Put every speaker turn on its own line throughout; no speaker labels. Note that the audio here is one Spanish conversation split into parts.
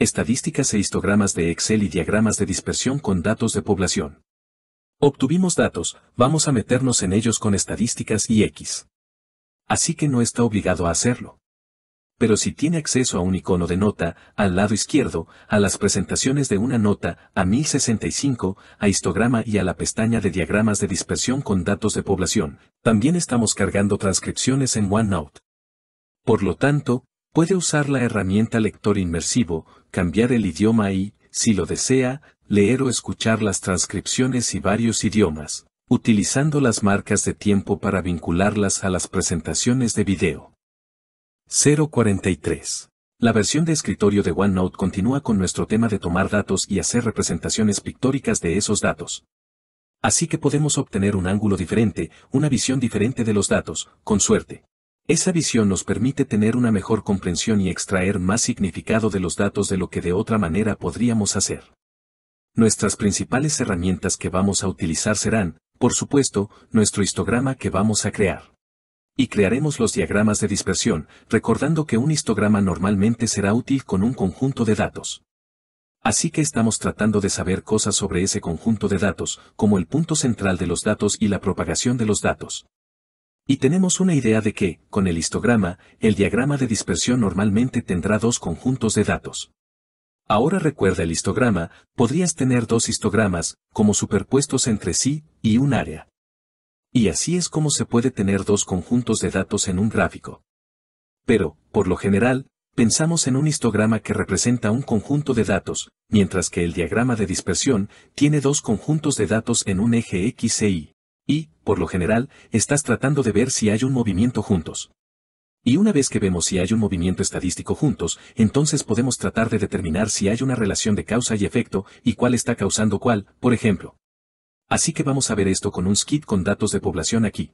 estadísticas e histogramas de Excel y diagramas de dispersión con datos de población. Obtuvimos datos, vamos a meternos en ellos con estadísticas y X. Así que no está obligado a hacerlo. Pero si tiene acceso a un icono de nota, al lado izquierdo, a las presentaciones de una nota, a 1065, a histograma y a la pestaña de diagramas de dispersión con datos de población, también estamos cargando transcripciones en OneNote. Por lo tanto, puede usar la herramienta lector inmersivo, cambiar el idioma y, si lo desea, leer o escuchar las transcripciones y varios idiomas, utilizando las marcas de tiempo para vincularlas a las presentaciones de video. 043. La versión de escritorio de OneNote continúa con nuestro tema de tomar datos y hacer representaciones pictóricas de esos datos. Así que podemos obtener un ángulo diferente, una visión diferente de los datos, con suerte. Esa visión nos permite tener una mejor comprensión y extraer más significado de los datos de lo que de otra manera podríamos hacer. Nuestras principales herramientas que vamos a utilizar serán, por supuesto, nuestro histograma que vamos a crear. Y crearemos los diagramas de dispersión, recordando que un histograma normalmente será útil con un conjunto de datos. Así que estamos tratando de saber cosas sobre ese conjunto de datos, como el punto central de los datos y la propagación de los datos. Y tenemos una idea de que, con el histograma, el diagrama de dispersión normalmente tendrá dos conjuntos de datos. Ahora recuerda el histograma, podrías tener dos histogramas, como superpuestos entre sí, y un área. Y así es como se puede tener dos conjuntos de datos en un gráfico. Pero, por lo general, pensamos en un histograma que representa un conjunto de datos, mientras que el diagrama de dispersión tiene dos conjuntos de datos en un eje X e Y y, por lo general, estás tratando de ver si hay un movimiento juntos. Y una vez que vemos si hay un movimiento estadístico juntos, entonces podemos tratar de determinar si hay una relación de causa y efecto, y cuál está causando cuál, por ejemplo. Así que vamos a ver esto con un skit con datos de población aquí.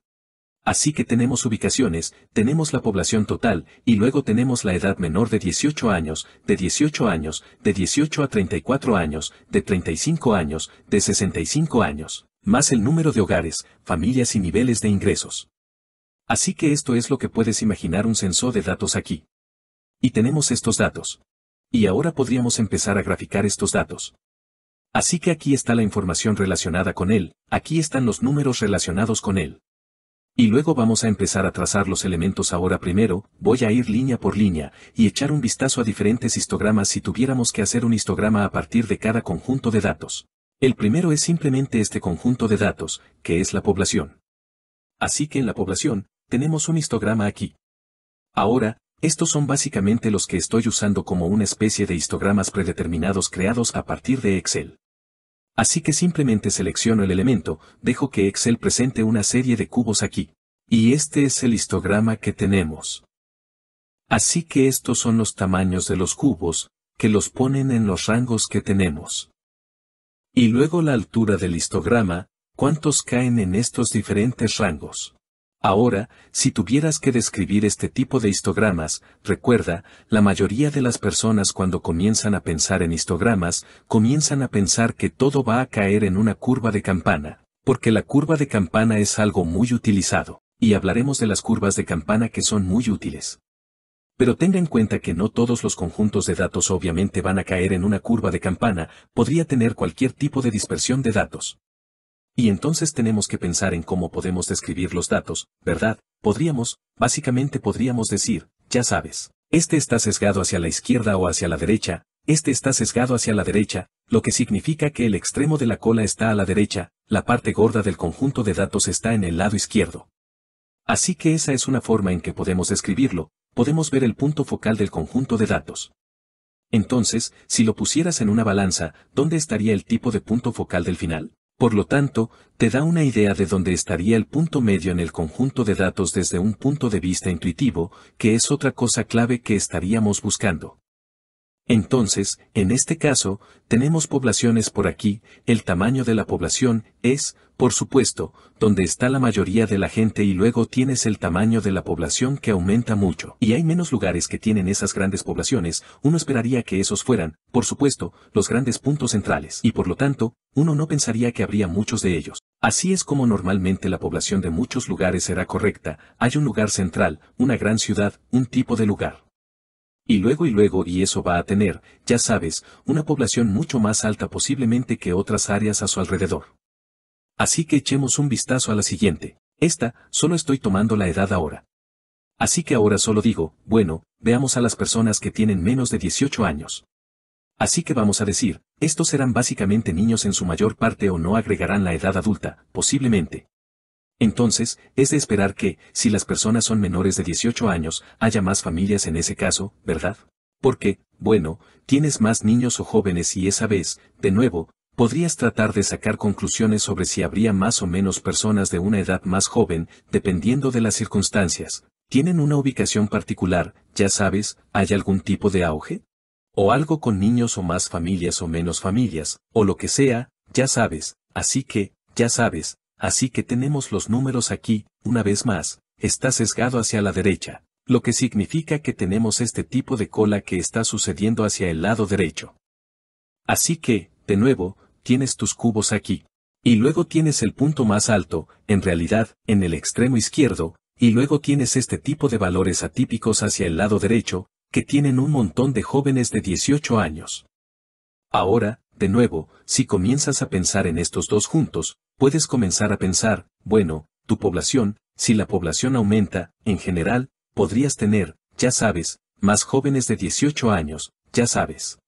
Así que tenemos ubicaciones, tenemos la población total, y luego tenemos la edad menor de 18 años, de 18 años, de 18 a 34 años, de 35 años, de 65 años más el número de hogares, familias y niveles de ingresos. Así que esto es lo que puedes imaginar un censo de datos aquí. Y tenemos estos datos. Y ahora podríamos empezar a graficar estos datos. Así que aquí está la información relacionada con él, aquí están los números relacionados con él. Y luego vamos a empezar a trazar los elementos ahora primero, voy a ir línea por línea, y echar un vistazo a diferentes histogramas si tuviéramos que hacer un histograma a partir de cada conjunto de datos. El primero es simplemente este conjunto de datos, que es la población. Así que en la población, tenemos un histograma aquí. Ahora, estos son básicamente los que estoy usando como una especie de histogramas predeterminados creados a partir de Excel. Así que simplemente selecciono el elemento, dejo que Excel presente una serie de cubos aquí. Y este es el histograma que tenemos. Así que estos son los tamaños de los cubos, que los ponen en los rangos que tenemos. Y luego la altura del histograma, cuántos caen en estos diferentes rangos. Ahora, si tuvieras que describir este tipo de histogramas, recuerda, la mayoría de las personas cuando comienzan a pensar en histogramas, comienzan a pensar que todo va a caer en una curva de campana, porque la curva de campana es algo muy utilizado, y hablaremos de las curvas de campana que son muy útiles pero tenga en cuenta que no todos los conjuntos de datos obviamente van a caer en una curva de campana, podría tener cualquier tipo de dispersión de datos. Y entonces tenemos que pensar en cómo podemos describir los datos, ¿verdad? Podríamos, básicamente podríamos decir, ya sabes, este está sesgado hacia la izquierda o hacia la derecha, este está sesgado hacia la derecha, lo que significa que el extremo de la cola está a la derecha, la parte gorda del conjunto de datos está en el lado izquierdo. Así que esa es una forma en que podemos describirlo, podemos ver el punto focal del conjunto de datos. Entonces, si lo pusieras en una balanza, ¿dónde estaría el tipo de punto focal del final? Por lo tanto, te da una idea de dónde estaría el punto medio en el conjunto de datos desde un punto de vista intuitivo, que es otra cosa clave que estaríamos buscando. Entonces, en este caso, tenemos poblaciones por aquí, el tamaño de la población es, por supuesto, donde está la mayoría de la gente y luego tienes el tamaño de la población que aumenta mucho. Y hay menos lugares que tienen esas grandes poblaciones, uno esperaría que esos fueran, por supuesto, los grandes puntos centrales. Y por lo tanto, uno no pensaría que habría muchos de ellos. Así es como normalmente la población de muchos lugares será correcta, hay un lugar central, una gran ciudad, un tipo de lugar. Y luego y luego y eso va a tener, ya sabes, una población mucho más alta posiblemente que otras áreas a su alrededor. Así que echemos un vistazo a la siguiente. Esta, solo estoy tomando la edad ahora. Así que ahora solo digo, bueno, veamos a las personas que tienen menos de 18 años. Así que vamos a decir, estos serán básicamente niños en su mayor parte o no agregarán la edad adulta, posiblemente. Entonces, es de esperar que, si las personas son menores de 18 años, haya más familias en ese caso, ¿verdad? Porque, bueno, tienes más niños o jóvenes y esa vez, de nuevo, podrías tratar de sacar conclusiones sobre si habría más o menos personas de una edad más joven, dependiendo de las circunstancias. ¿Tienen una ubicación particular, ya sabes, hay algún tipo de auge? O algo con niños o más familias o menos familias, o lo que sea, ya sabes, así que, ya sabes, Así que tenemos los números aquí, una vez más, está sesgado hacia la derecha, lo que significa que tenemos este tipo de cola que está sucediendo hacia el lado derecho. Así que, de nuevo, tienes tus cubos aquí. Y luego tienes el punto más alto, en realidad, en el extremo izquierdo, y luego tienes este tipo de valores atípicos hacia el lado derecho, que tienen un montón de jóvenes de 18 años. Ahora, de nuevo, si comienzas a pensar en estos dos juntos, puedes comenzar a pensar, bueno, tu población, si la población aumenta, en general, podrías tener, ya sabes, más jóvenes de 18 años, ya sabes.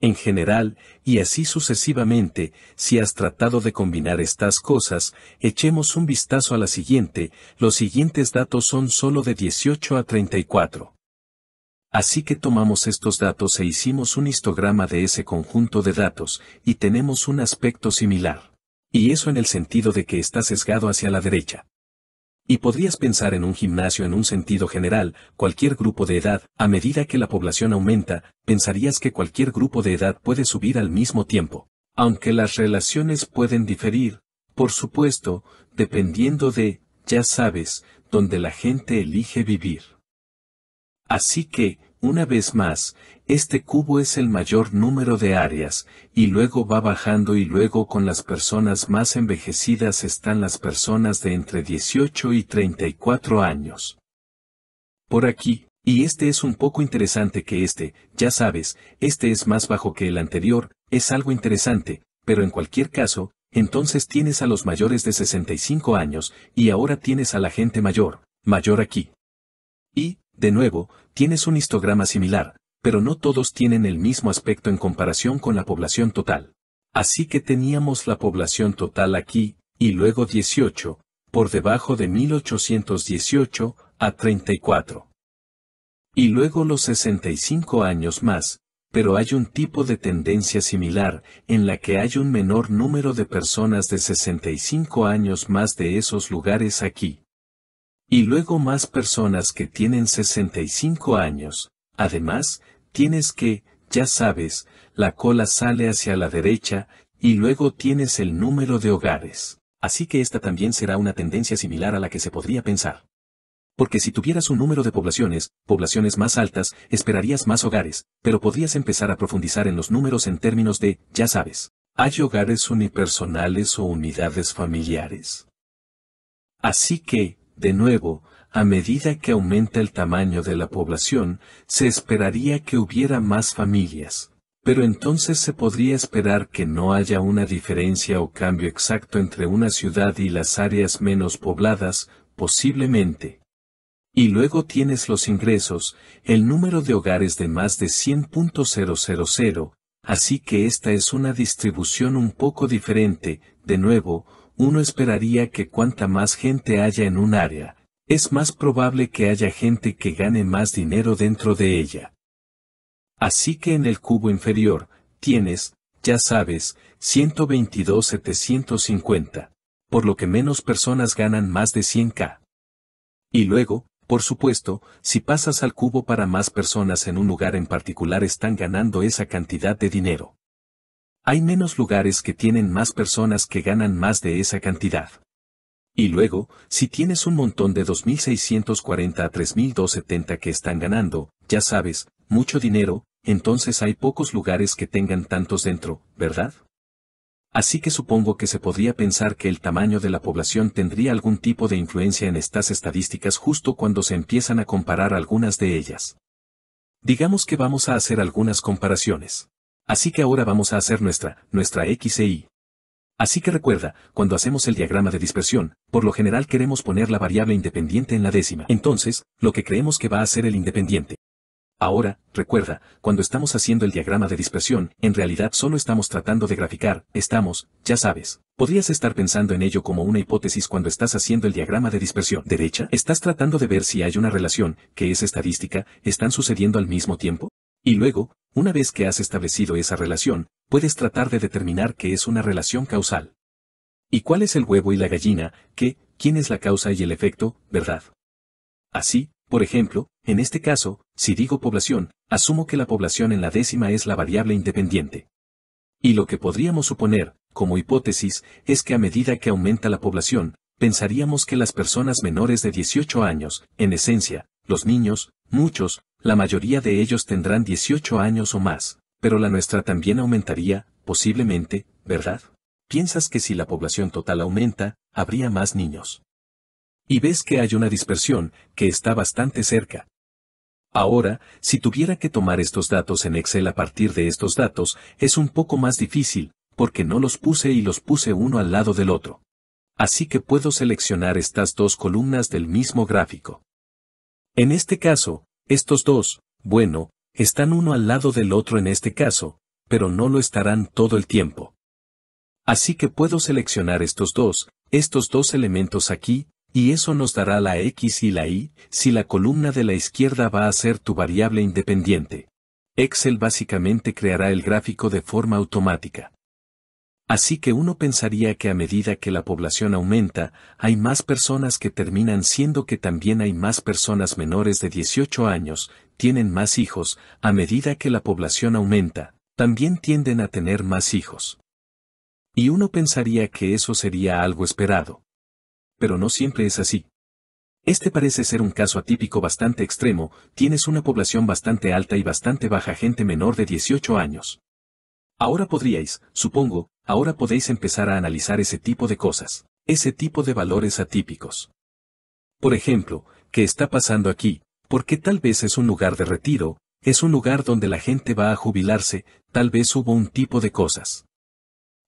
En general, y así sucesivamente, si has tratado de combinar estas cosas, echemos un vistazo a la siguiente, los siguientes datos son solo de 18 a 34. Así que tomamos estos datos e hicimos un histograma de ese conjunto de datos, y tenemos un aspecto similar. Y eso en el sentido de que está sesgado hacia la derecha. Y podrías pensar en un gimnasio en un sentido general, cualquier grupo de edad, a medida que la población aumenta, pensarías que cualquier grupo de edad puede subir al mismo tiempo. Aunque las relaciones pueden diferir, por supuesto, dependiendo de, ya sabes, donde la gente elige vivir. Así que, una vez más, este cubo es el mayor número de áreas, y luego va bajando y luego con las personas más envejecidas están las personas de entre 18 y 34 años. Por aquí, y este es un poco interesante que este, ya sabes, este es más bajo que el anterior, es algo interesante, pero en cualquier caso, entonces tienes a los mayores de 65 años, y ahora tienes a la gente mayor, mayor aquí. De nuevo, tienes un histograma similar, pero no todos tienen el mismo aspecto en comparación con la población total. Así que teníamos la población total aquí, y luego 18, por debajo de 1818, a 34. Y luego los 65 años más, pero hay un tipo de tendencia similar, en la que hay un menor número de personas de 65 años más de esos lugares aquí. Y luego más personas que tienen 65 años. Además, tienes que, ya sabes, la cola sale hacia la derecha, y luego tienes el número de hogares. Así que esta también será una tendencia similar a la que se podría pensar. Porque si tuvieras un número de poblaciones, poblaciones más altas, esperarías más hogares, pero podrías empezar a profundizar en los números en términos de, ya sabes, hay hogares unipersonales o unidades familiares. Así que, de nuevo, a medida que aumenta el tamaño de la población, se esperaría que hubiera más familias. Pero entonces se podría esperar que no haya una diferencia o cambio exacto entre una ciudad y las áreas menos pobladas, posiblemente. Y luego tienes los ingresos, el número de hogares de más de 100.000, así que esta es una distribución un poco diferente, de nuevo, uno esperaría que cuanta más gente haya en un área, es más probable que haya gente que gane más dinero dentro de ella. Así que en el cubo inferior, tienes, ya sabes, 122.750, por lo que menos personas ganan más de 100k. Y luego, por supuesto, si pasas al cubo para más personas en un lugar en particular están ganando esa cantidad de dinero hay menos lugares que tienen más personas que ganan más de esa cantidad. Y luego, si tienes un montón de 2.640 a 3.270 que están ganando, ya sabes, mucho dinero, entonces hay pocos lugares que tengan tantos dentro, ¿verdad? Así que supongo que se podría pensar que el tamaño de la población tendría algún tipo de influencia en estas estadísticas justo cuando se empiezan a comparar algunas de ellas. Digamos que vamos a hacer algunas comparaciones. Así que ahora vamos a hacer nuestra, nuestra X Y. E Así que recuerda, cuando hacemos el diagrama de dispersión, por lo general queremos poner la variable independiente en la décima. Entonces, lo que creemos que va a ser el independiente. Ahora, recuerda, cuando estamos haciendo el diagrama de dispersión, en realidad solo estamos tratando de graficar, estamos, ya sabes. Podrías estar pensando en ello como una hipótesis cuando estás haciendo el diagrama de dispersión derecha. Estás tratando de ver si hay una relación, que es estadística, están sucediendo al mismo tiempo. Y luego, una vez que has establecido esa relación, puedes tratar de determinar que es una relación causal. ¿Y cuál es el huevo y la gallina, qué, quién es la causa y el efecto, verdad? Así, por ejemplo, en este caso, si digo población, asumo que la población en la décima es la variable independiente. Y lo que podríamos suponer, como hipótesis, es que a medida que aumenta la población, pensaríamos que las personas menores de 18 años, en esencia, los niños, muchos, la mayoría de ellos tendrán 18 años o más, pero la nuestra también aumentaría, posiblemente, ¿verdad? Piensas que si la población total aumenta, habría más niños. Y ves que hay una dispersión, que está bastante cerca. Ahora, si tuviera que tomar estos datos en Excel a partir de estos datos, es un poco más difícil, porque no los puse y los puse uno al lado del otro. Así que puedo seleccionar estas dos columnas del mismo gráfico. En este caso, estos dos, bueno, están uno al lado del otro en este caso, pero no lo estarán todo el tiempo. Así que puedo seleccionar estos dos, estos dos elementos aquí, y eso nos dará la X y la Y, si la columna de la izquierda va a ser tu variable independiente. Excel básicamente creará el gráfico de forma automática. Así que uno pensaría que a medida que la población aumenta, hay más personas que terminan siendo que también hay más personas menores de 18 años, tienen más hijos, a medida que la población aumenta, también tienden a tener más hijos. Y uno pensaría que eso sería algo esperado. Pero no siempre es así. Este parece ser un caso atípico bastante extremo, tienes una población bastante alta y bastante baja gente menor de 18 años. Ahora podríais, supongo, ahora podéis empezar a analizar ese tipo de cosas, ese tipo de valores atípicos. Por ejemplo, ¿qué está pasando aquí? Porque tal vez es un lugar de retiro, es un lugar donde la gente va a jubilarse, tal vez hubo un tipo de cosas.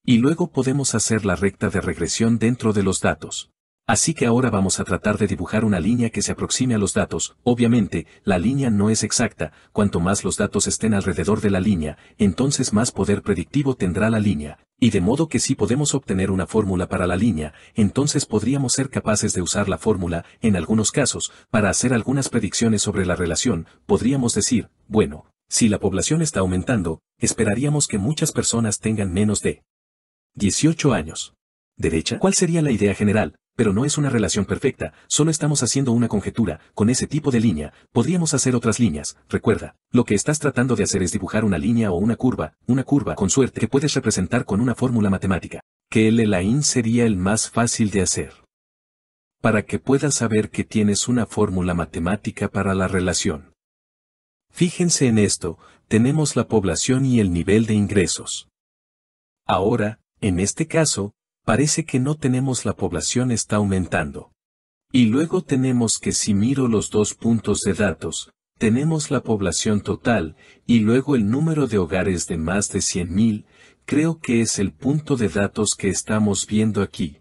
Y luego podemos hacer la recta de regresión dentro de los datos. Así que ahora vamos a tratar de dibujar una línea que se aproxime a los datos. Obviamente, la línea no es exacta, cuanto más los datos estén alrededor de la línea, entonces más poder predictivo tendrá la línea, y de modo que si podemos obtener una fórmula para la línea, entonces podríamos ser capaces de usar la fórmula, en algunos casos, para hacer algunas predicciones sobre la relación, podríamos decir, bueno, si la población está aumentando, esperaríamos que muchas personas tengan menos de 18 años. Derecha. ¿Cuál sería la idea general? pero no es una relación perfecta, solo estamos haciendo una conjetura, con ese tipo de línea, podríamos hacer otras líneas, recuerda, lo que estás tratando de hacer es dibujar una línea o una curva, una curva con suerte que puedes representar con una fórmula matemática, que el in sería el más fácil de hacer. Para que puedas saber que tienes una fórmula matemática para la relación. Fíjense en esto, tenemos la población y el nivel de ingresos. Ahora, en este caso, parece que no tenemos la población está aumentando. Y luego tenemos que si miro los dos puntos de datos, tenemos la población total, y luego el número de hogares de más de 100.000, creo que es el punto de datos que estamos viendo aquí.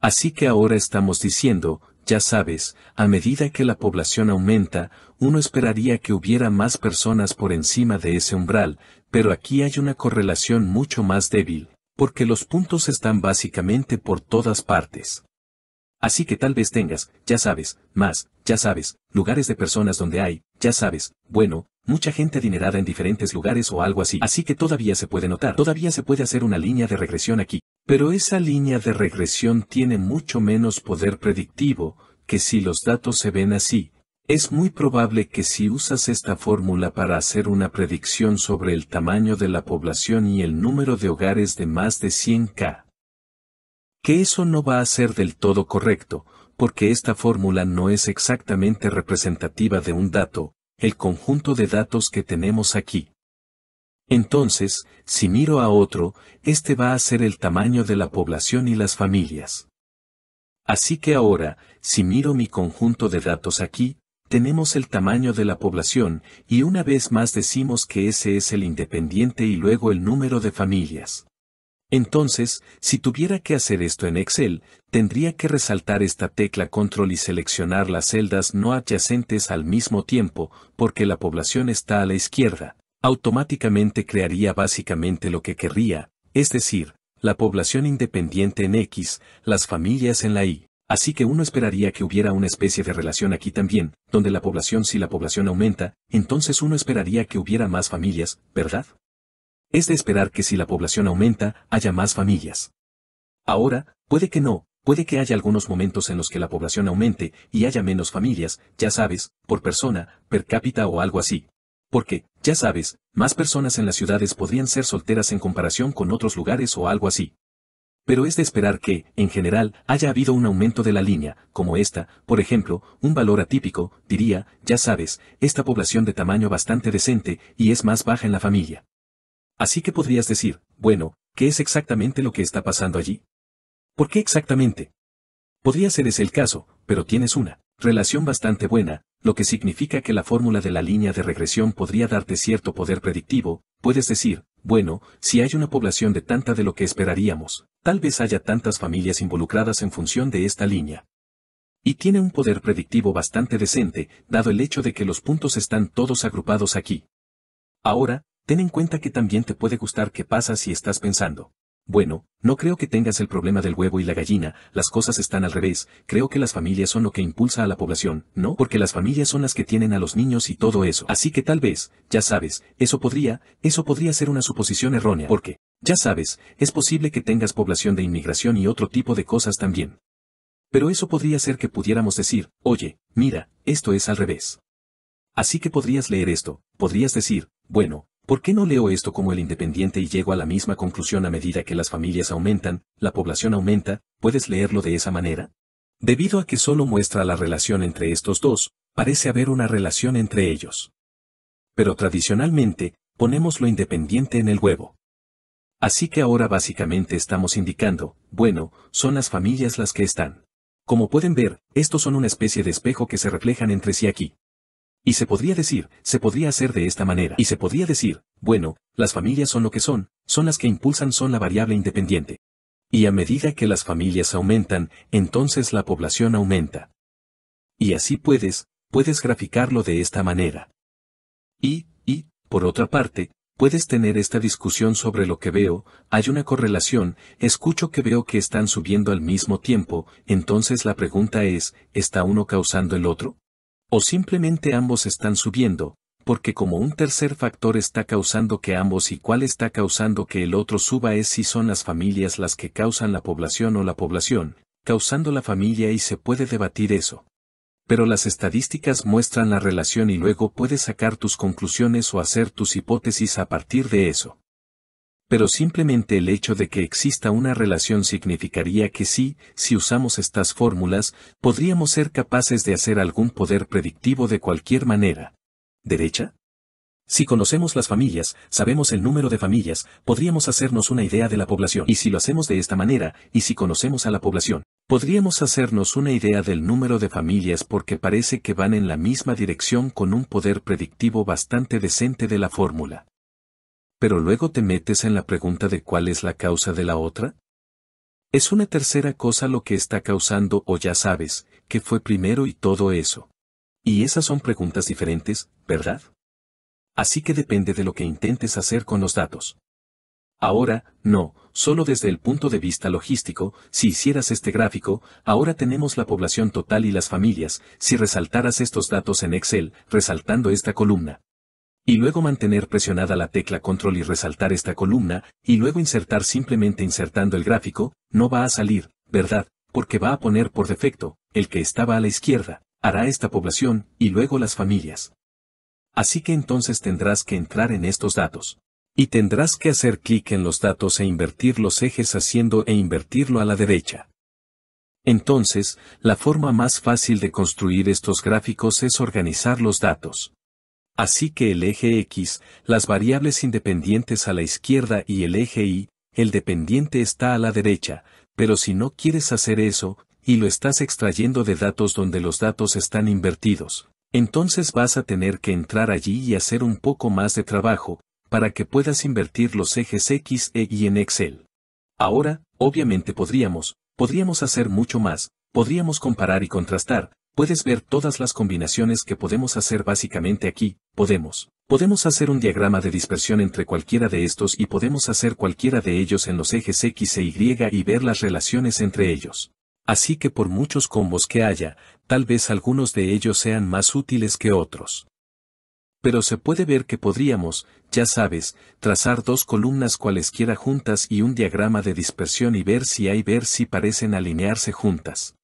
Así que ahora estamos diciendo, ya sabes, a medida que la población aumenta, uno esperaría que hubiera más personas por encima de ese umbral, pero aquí hay una correlación mucho más débil, porque los puntos están básicamente por todas partes. Así que tal vez tengas, ya sabes, más, ya sabes, lugares de personas donde hay, ya sabes, bueno, mucha gente adinerada en diferentes lugares o algo así. Así que todavía se puede notar, todavía se puede hacer una línea de regresión aquí. Pero esa línea de regresión tiene mucho menos poder predictivo que si los datos se ven así, es muy probable que si usas esta fórmula para hacer una predicción sobre el tamaño de la población y el número de hogares de más de 100k, que eso no va a ser del todo correcto, porque esta fórmula no es exactamente representativa de un dato, el conjunto de datos que tenemos aquí. Entonces, si miro a otro, este va a ser el tamaño de la población y las familias. Así que ahora, si miro mi conjunto de datos aquí, tenemos el tamaño de la población, y una vez más decimos que ese es el independiente y luego el número de familias. Entonces, si tuviera que hacer esto en Excel, tendría que resaltar esta tecla control y seleccionar las celdas no adyacentes al mismo tiempo, porque la población está a la izquierda. Automáticamente crearía básicamente lo que querría, es decir, la población independiente en X, las familias en la Y. Así que uno esperaría que hubiera una especie de relación aquí también, donde la población si la población aumenta, entonces uno esperaría que hubiera más familias, ¿verdad? Es de esperar que si la población aumenta, haya más familias. Ahora, puede que no, puede que haya algunos momentos en los que la población aumente y haya menos familias, ya sabes, por persona, per cápita o algo así. Porque, ya sabes, más personas en las ciudades podrían ser solteras en comparación con otros lugares o algo así. Pero es de esperar que, en general, haya habido un aumento de la línea, como esta, por ejemplo, un valor atípico, diría, ya sabes, esta población de tamaño bastante decente y es más baja en la familia. Así que podrías decir, bueno, ¿qué es exactamente lo que está pasando allí? ¿Por qué exactamente? Podría ser ese el caso, pero tienes una relación bastante buena, lo que significa que la fórmula de la línea de regresión podría darte cierto poder predictivo, puedes decir, bueno, si hay una población de tanta de lo que esperaríamos, tal vez haya tantas familias involucradas en función de esta línea. Y tiene un poder predictivo bastante decente, dado el hecho de que los puntos están todos agrupados aquí. Ahora, ten en cuenta que también te puede gustar qué pasa si estás pensando. Bueno, no creo que tengas el problema del huevo y la gallina, las cosas están al revés, creo que las familias son lo que impulsa a la población, ¿no? Porque las familias son las que tienen a los niños y todo eso. Así que tal vez, ya sabes, eso podría, eso podría ser una suposición errónea, porque, ya sabes, es posible que tengas población de inmigración y otro tipo de cosas también. Pero eso podría ser que pudiéramos decir, oye, mira, esto es al revés. Así que podrías leer esto, podrías decir, bueno, ¿Por qué no leo esto como el independiente y llego a la misma conclusión a medida que las familias aumentan, la población aumenta, puedes leerlo de esa manera? Debido a que solo muestra la relación entre estos dos, parece haber una relación entre ellos. Pero tradicionalmente, ponemos lo independiente en el huevo. Así que ahora básicamente estamos indicando, bueno, son las familias las que están. Como pueden ver, estos son una especie de espejo que se reflejan entre sí aquí. Y se podría decir, se podría hacer de esta manera. Y se podría decir, bueno, las familias son lo que son, son las que impulsan son la variable independiente. Y a medida que las familias aumentan, entonces la población aumenta. Y así puedes, puedes graficarlo de esta manera. Y, y, por otra parte, puedes tener esta discusión sobre lo que veo, hay una correlación, escucho que veo que están subiendo al mismo tiempo, entonces la pregunta es, ¿está uno causando el otro? O simplemente ambos están subiendo, porque como un tercer factor está causando que ambos y cuál está causando que el otro suba es si son las familias las que causan la población o la población, causando la familia y se puede debatir eso. Pero las estadísticas muestran la relación y luego puedes sacar tus conclusiones o hacer tus hipótesis a partir de eso pero simplemente el hecho de que exista una relación significaría que sí, si usamos estas fórmulas, podríamos ser capaces de hacer algún poder predictivo de cualquier manera. ¿Derecha? Si conocemos las familias, sabemos el número de familias, podríamos hacernos una idea de la población. Y si lo hacemos de esta manera, y si conocemos a la población, podríamos hacernos una idea del número de familias porque parece que van en la misma dirección con un poder predictivo bastante decente de la fórmula pero luego te metes en la pregunta de cuál es la causa de la otra? Es una tercera cosa lo que está causando o ya sabes, que fue primero y todo eso. Y esas son preguntas diferentes, ¿verdad? Así que depende de lo que intentes hacer con los datos. Ahora, no, solo desde el punto de vista logístico, si hicieras este gráfico, ahora tenemos la población total y las familias, si resaltaras estos datos en Excel, resaltando esta columna y luego mantener presionada la tecla control y resaltar esta columna, y luego insertar simplemente insertando el gráfico, no va a salir, ¿verdad? Porque va a poner por defecto, el que estaba a la izquierda, hará esta población, y luego las familias. Así que entonces tendrás que entrar en estos datos. Y tendrás que hacer clic en los datos e invertir los ejes haciendo e invertirlo a la derecha. Entonces, la forma más fácil de construir estos gráficos es organizar los datos. Así que el eje X, las variables independientes a la izquierda y el eje Y, el dependiente está a la derecha, pero si no quieres hacer eso, y lo estás extrayendo de datos donde los datos están invertidos, entonces vas a tener que entrar allí y hacer un poco más de trabajo, para que puedas invertir los ejes X, E y en Excel. Ahora, obviamente podríamos, podríamos hacer mucho más, podríamos comparar y contrastar, puedes ver todas las combinaciones que podemos hacer básicamente aquí, podemos. Podemos hacer un diagrama de dispersión entre cualquiera de estos y podemos hacer cualquiera de ellos en los ejes X e Y y ver las relaciones entre ellos. Así que por muchos combos que haya, tal vez algunos de ellos sean más útiles que otros. Pero se puede ver que podríamos, ya sabes, trazar dos columnas cualesquiera juntas y un diagrama de dispersión y ver si hay ver si parecen alinearse juntas.